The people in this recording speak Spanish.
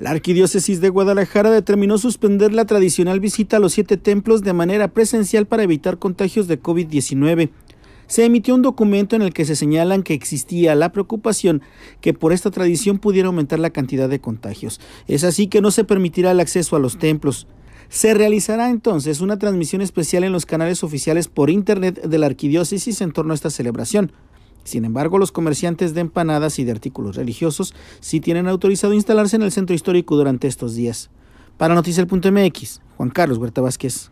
La Arquidiócesis de Guadalajara determinó suspender la tradicional visita a los siete templos de manera presencial para evitar contagios de COVID-19. Se emitió un documento en el que se señalan que existía la preocupación que por esta tradición pudiera aumentar la cantidad de contagios. Es así que no se permitirá el acceso a los templos. Se realizará entonces una transmisión especial en los canales oficiales por Internet de la Arquidiócesis en torno a esta celebración. Sin embargo, los comerciantes de empanadas y de artículos religiosos sí tienen autorizado instalarse en el centro histórico durante estos días. Para MX, Juan Carlos Huerta Vázquez.